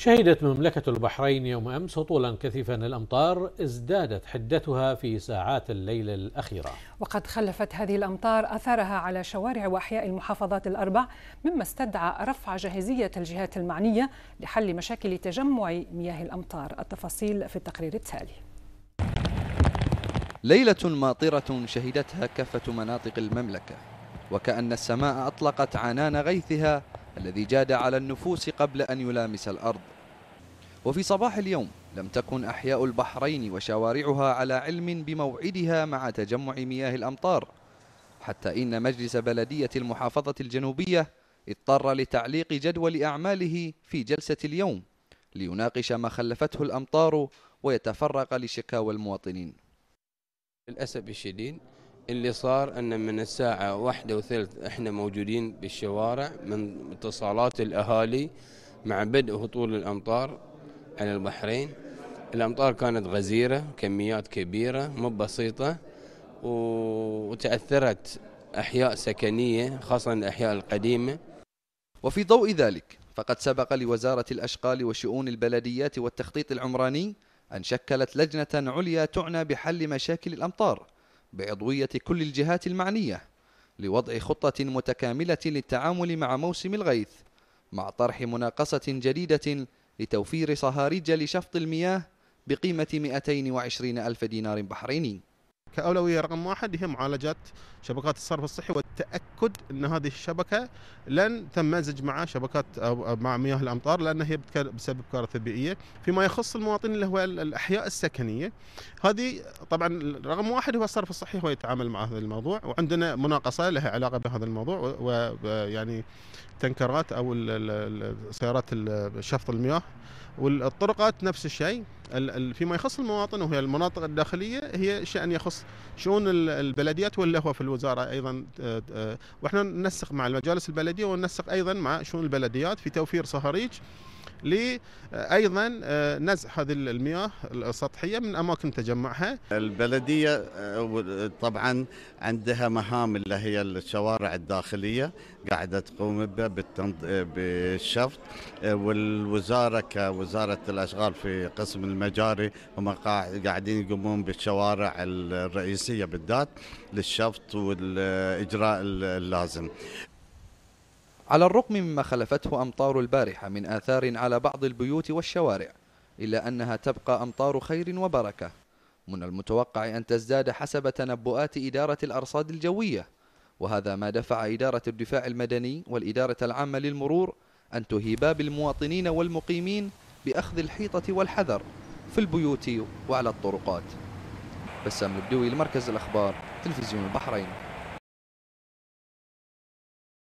شهدت مملكة البحرين يوم أمس هطولا كثيفا الأمطار ازدادت حدتها في ساعات الليل الأخيرة وقد خلفت هذه الأمطار أثرها على شوارع وأحياء المحافظات الأربع مما استدعى رفع جاهزية الجهات المعنية لحل مشاكل تجمع مياه الأمطار التفاصيل في التقرير التالي ليلة ماطرة شهدتها كافة مناطق المملكة وكأن السماء أطلقت عنان غيثها الذي جاد على النفوس قبل أن يلامس الأرض وفي صباح اليوم لم تكن أحياء البحرين وشوارعها على علم بموعدها مع تجمع مياه الأمطار حتى إن مجلس بلدية المحافظة الجنوبية اضطر لتعليق جدول أعماله في جلسة اليوم ليناقش ما خلفته الأمطار ويتفرق لشكاوى المواطنين للأسف الشديد اللي صار أن من الساعة واحدة وثلث إحنا موجودين بالشوارع من اتصالات الأهالي مع بدء هطول الأمطار على البحرين الأمطار كانت غزيرة كميات كبيرة مو بسيطة وتأثرت أحياء سكنية خاصة الأحياء القديمة وفي ضوء ذلك فقد سبق لوزارة الأشغال وشؤون البلديات والتخطيط العمراني أن شكلت لجنة عليا تعنى بحل مشاكل الأمطار بعضوية كل الجهات المعنية لوضع خطة متكاملة للتعامل مع موسم الغيث مع طرح مناقصة جديدة لتوفير صهاريج لشفط المياه بقيمة 220 ألف دينار بحريني كأولوية رقم واحد هي معالجة شبكات الصرف الصحي والتأكد أن هذه الشبكة لن تمزج مع شبكات أو مع مياه الأمطار لأن هي بسبب كارثة بيئية فيما يخص المواطنين اللي هو الأحياء السكنية هذه طبعا رقم واحد هو الصرف الصحي هو يتعامل مع هذا الموضوع وعندنا مناقصة لها علاقة بهذا الموضوع ويعني تنكرات أو سيارات شفط المياه والطرقات نفس الشيء فيما يخص المواطن وهي المناطق الداخليه هي شان يخص شؤون البلديات واللهوه في الوزاره ايضا آه، آه، واحنا ننسق مع المجالس البلديه وننسق ايضا مع شؤون البلديات في توفير صهاريج لأيضا آه، نزع هذه المياه السطحية من أماكن تجمعها البلدية آه، طبعا عندها مهام اللي هي الشوارع الداخلية قاعدة تقوم بالشفط آه، والوزارة كوزارة الأشغال في قسم المجاري هم قاعدين يقومون بالشوارع الرئيسية بالذات للشفط والإجراء اللازم على الرغم مما خلفته أمطار البارحة من آثار على بعض البيوت والشوارع إلا أنها تبقى أمطار خير وبركة من المتوقع أن تزداد حسب تنبؤات إدارة الأرصاد الجوية وهذا ما دفع إدارة الدفاع المدني والإدارة العامة للمرور أن تهيبا بالمواطنين والمقيمين بأخذ الحيطة والحذر في البيوت وعلى الطرقات بسام البدوي لمركز الأخبار تلفزيون البحرين